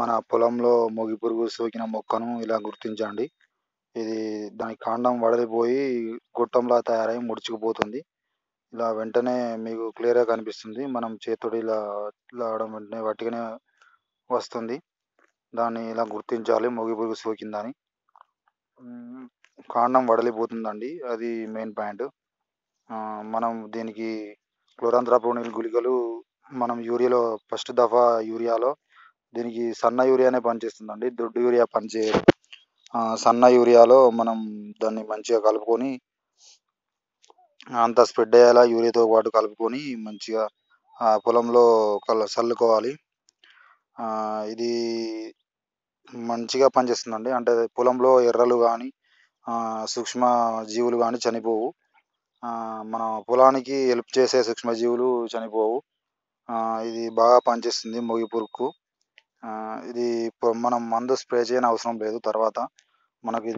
మన పొలంలో మొగి పురుగు సోకిన మొక్కను ఇలా గుర్తించండి ఇది దాని కాండం వడలిపోయి గొట్టంలా తయారై ముడుచుకుపోతుంది ఇలా వెంటనే మీకు క్లియర్ గా కనిపిస్తుంది మనం చేతుడు ఇలా లాగడం వెంటనే వట్టిగానే వస్తుంది దాన్ని ఇలా గుర్తించాలి మొగి పురుగు సోకిందని కాండం వడలిపోతుందండి అది మెయిన్ పాయింట్ మనం దీనికి క్లోరాంధ్రాప్రోనిల్ గుళికలు మనం యూరియాలో ఫస్ట్ దఫా యూరియాలో దీనికి సన్న యూరియానే పనిచేస్తుందండి దొడ్డు యూరియా పనిచేయదు సన్న యూరియాలో మనం దాన్ని మంచిగా కలుపుకొని అంత స్ప్రెడ్ అయ్యేలా యూరియాతో పాటు కలుపుకొని మంచిగా పొలంలో కల చల్లుకోవాలి ఇది మంచిగా పనిచేస్తుందండి అంటే పొలంలో ఎర్రలు కానీ సూక్ష్మ జీవులు కానీ చనిపోవు మన పొలానికి హెల్ప్ చేసే సూక్ష్మజీవులు చనిపోవు ఇది బాగా పనిచేస్తుంది మొగి పురుగుకు ఇది మనం మందు స్ప్రే చేయని అవసరం లేదు తర్వాత మనకి